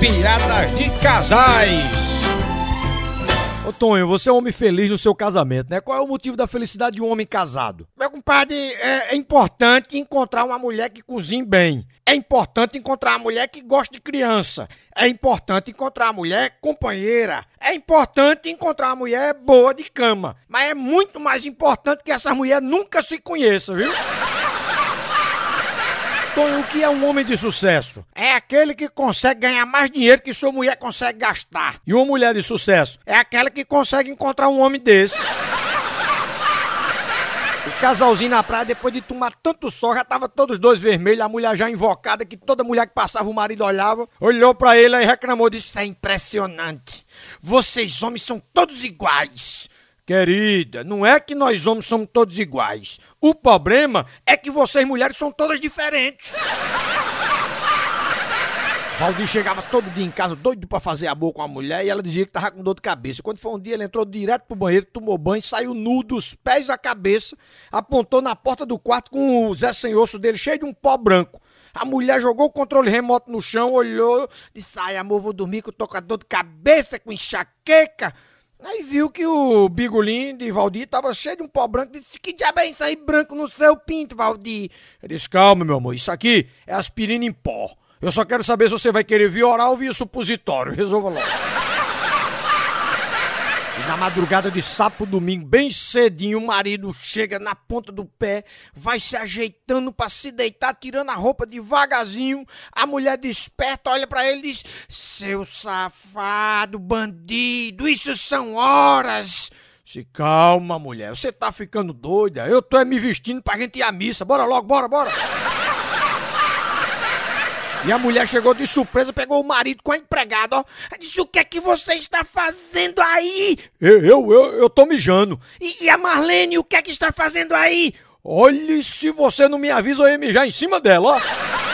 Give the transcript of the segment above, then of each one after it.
piratas de casais. Ô Tonho, você é um homem feliz no seu casamento, né? Qual é o motivo da felicidade de um homem casado? Meu compadre, é, é, importante encontrar uma mulher que cozinhe bem. É importante encontrar uma mulher que goste de criança. É importante encontrar uma mulher companheira. É importante encontrar uma mulher boa de cama. Mas é muito mais importante que essa mulher nunca se conheça, viu? Tonho, o que é um homem de sucesso? É aquele que consegue ganhar mais dinheiro que sua mulher consegue gastar. E uma mulher de sucesso? É aquela que consegue encontrar um homem desse. O casalzinho na praia, depois de tomar tanto sol, já tava todos dois vermelhos, a mulher já invocada, que toda mulher que passava o marido olhava, olhou para ele e reclamou, disse, é impressionante, vocês homens são todos iguais, Querida, não é que nós homens somos todos iguais. O problema é que vocês mulheres são todas diferentes. Valdir chegava todo dia em casa doido pra fazer amor com a mulher e ela dizia que tava com dor de cabeça. Quando foi um dia, ele entrou direto pro banheiro, tomou banho, saiu nu dos pés à cabeça, apontou na porta do quarto com o Zé Sem Osso dele cheio de um pó branco. A mulher jogou o controle remoto no chão, olhou, disse: Ai, amor, vou dormir que eu tô com a dor de cabeça, com enxaqueca. Aí viu que o bigolim de Valdir tava cheio de um pó branco. Disse: Que diabo é isso aí branco no seu pinto, Valdir? Ele disse: Calma, meu amor, isso aqui é aspirina em pó. Eu só quero saber se você vai querer vir oral ou via supositório. Resolva logo madrugada de sapo domingo, bem cedinho, o marido chega na ponta do pé, vai se ajeitando para se deitar, tirando a roupa devagarzinho. A mulher desperta, olha para ele e diz: Seu safado, bandido, isso são horas. Se calma, mulher, você tá ficando doida. Eu tô é me vestindo pra gente ir à missa. Bora logo, bora, bora. E a mulher chegou de surpresa, pegou o marido com a empregada, ó. Disse: O que é que você está fazendo aí? Eu, eu, eu, eu tô mijando. E, e a Marlene, o que é que está fazendo aí? Olhe, se você não me avisa, eu ia mijar em cima dela, ó.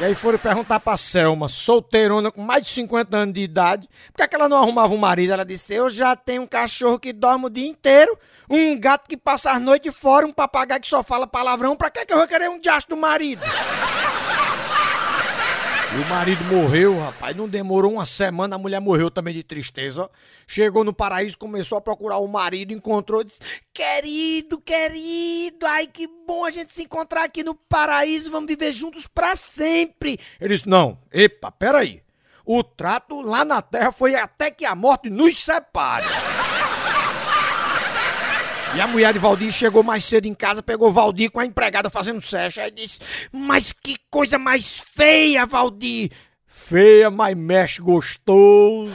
E aí foram perguntar pra Selma, solteirona, com mais de 50 anos de idade, por que, é que ela não arrumava um marido? Ela disse: Eu já tenho um cachorro que dorme o dia inteiro, um gato que passa as noites fora, um papagaio que só fala palavrão, pra que, é que eu vou querer um diacho do marido? E o marido morreu, rapaz. Não demorou uma semana, a mulher morreu também de tristeza. Chegou no paraíso, começou a procurar o marido, encontrou e disse: Querido, querido, ai que bom a gente se encontrar aqui no paraíso, vamos viver juntos para sempre. Ele disse: Não, epa, peraí. O trato lá na terra foi até que a morte nos separe. E a mulher de Valdir chegou mais cedo em casa, pegou Valdir com a empregada fazendo sexo. Aí disse: Mas que coisa mais feia, Valdir! Feia, mas mexe gostoso.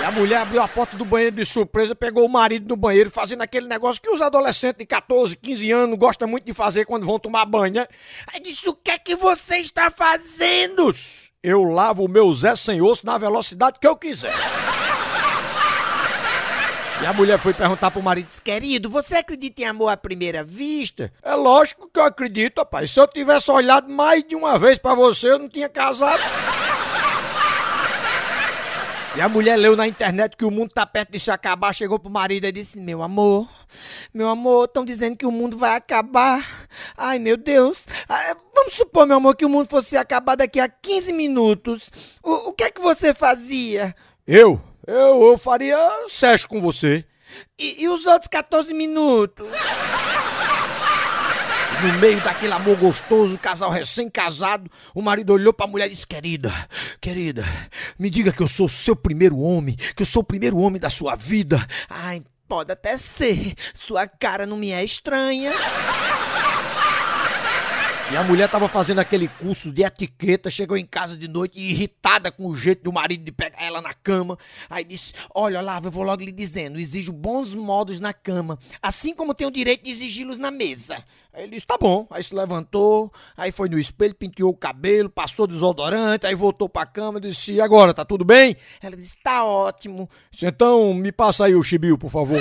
E a mulher abriu a porta do banheiro de surpresa, pegou o marido do banheiro fazendo aquele negócio que os adolescentes de 14, 15 anos gostam muito de fazer quando vão tomar banho, né? Aí disse: O que é que você está fazendo? Eu lavo o meu Zé sem osso na velocidade que eu quiser. E a mulher foi perguntar pro marido, querido, você acredita em amor à primeira vista? É lógico que eu acredito, rapaz. Se eu tivesse olhado mais de uma vez para você, eu não tinha casado. E a mulher leu na internet que o mundo tá perto de se acabar, chegou pro marido e disse: Meu amor, meu amor, estão dizendo que o mundo vai acabar. Ai, meu Deus. Ah, vamos supor, meu amor, que o mundo fosse acabar daqui a 15 minutos. O, o que é que você fazia? Eu? Eu, eu faria sexo com você. E, e os outros 14 minutos? No meio daquele amor gostoso, casal recém-casado, o marido olhou pra mulher e disse: Querida, querida, me diga que eu sou o seu primeiro homem, que eu sou o primeiro homem da sua vida. Ai, pode até ser, sua cara não me é estranha. E a mulher tava fazendo aquele curso de etiqueta, chegou em casa de noite irritada com o jeito do marido de pegar ela na cama. Aí disse: Olha, lá eu vou logo lhe dizendo, exijo bons modos na cama, assim como tenho o direito de exigi-los na mesa. Aí ele disse: Tá bom. Aí se levantou, aí foi no espelho, penteou o cabelo, passou desodorante, aí voltou pra cama e disse: E agora, tá tudo bem? Ela disse: Tá ótimo. Então me passa aí o chibio, por favor.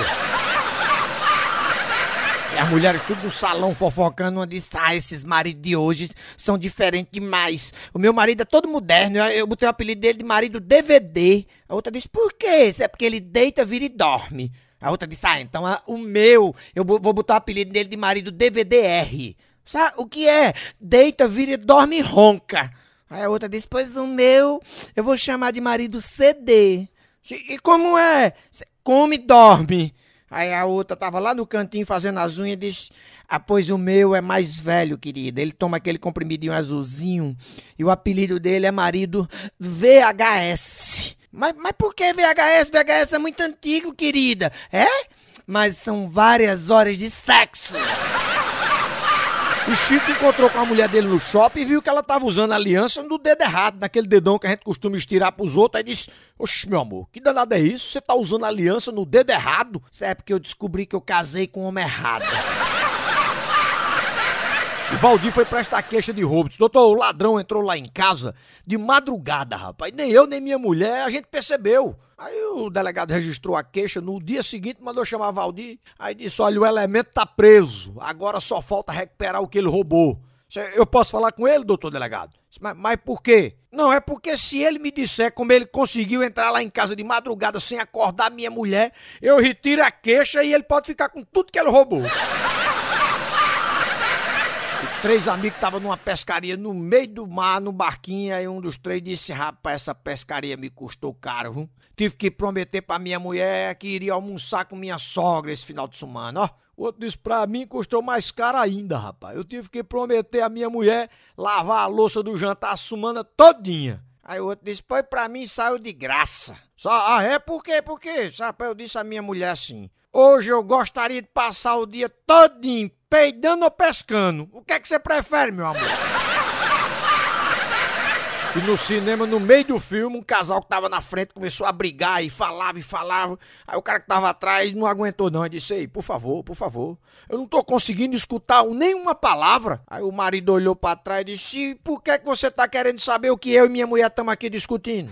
E é, as mulheres tudo no salão fofocando, uma disse, ah, esses maridos de hoje são diferentes demais. O meu marido é todo moderno, eu, eu botei o apelido dele de marido DVD. A outra disse, por quê? Isso é porque ele deita, vira e dorme. A outra disse, ah, então ah, o meu, eu vou botar o apelido dele de marido DVDR. Sabe o que é? Deita, vira e dorme e ronca. Aí a outra disse, pois o meu, eu vou chamar de marido CD. E como é? Come e dorme. Aí a outra tava lá no cantinho fazendo as unhas e disse: Ah, pois o meu é mais velho, querida. Ele toma aquele comprimidinho azulzinho e o apelido dele é marido VHS. Mas, mas por que VHS? VHS é muito antigo, querida. É? Mas são várias horas de sexo. O Chico encontrou com a mulher dele no shopping e viu que ela tava usando a aliança no dedo errado, naquele dedão que a gente costuma estirar pros outros. Aí disse: Oxe, meu amor, que danado é isso? Você tá usando a aliança no dedo errado? Isso é porque eu descobri que eu casei com o homem errado. Valdir foi prestar queixa de roubo. Disse, doutor, o ladrão entrou lá em casa de madrugada, rapaz. Nem eu, nem minha mulher, a gente percebeu. Aí o delegado registrou a queixa. No dia seguinte, mandou chamar Valdir. Aí disse: olha, o elemento tá preso. Agora só falta recuperar o que ele roubou. Eu posso falar com ele, doutor delegado? Mas, mas por quê? Não, é porque se ele me disser como ele conseguiu entrar lá em casa de madrugada sem acordar minha mulher, eu retiro a queixa e ele pode ficar com tudo que ele roubou. Três amigos estavam numa pescaria no meio do mar, no barquinho, aí um dos três disse: Rapaz, essa pescaria me custou caro, viu? Tive que prometer pra minha mulher que iria almoçar com minha sogra esse final de semana, ó. O outro disse: Pra mim custou mais caro ainda, rapaz. Eu tive que prometer à minha mulher lavar a louça do jantar a semana todinha. Aí o outro disse: Pois pra mim saiu de graça. Só, ah, é? Por quê? Por quê? Rapaz, eu disse à minha mulher assim: Hoje eu gostaria de passar o dia todinho peidando ou pescando? O que é que você prefere, meu amor? E no cinema, no meio do filme, um casal que tava na frente começou a brigar e falava e falava. Aí o cara que tava atrás não aguentou, não. E disse: Ei, por favor, por favor. Eu não tô conseguindo escutar nenhuma palavra. Aí o marido olhou para trás e disse: Por que, é que você tá querendo saber o que eu e minha mulher estamos aqui discutindo?